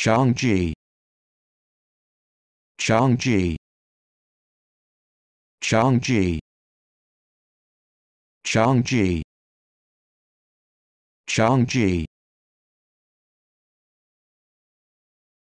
Changji Changji Changji Changji Changji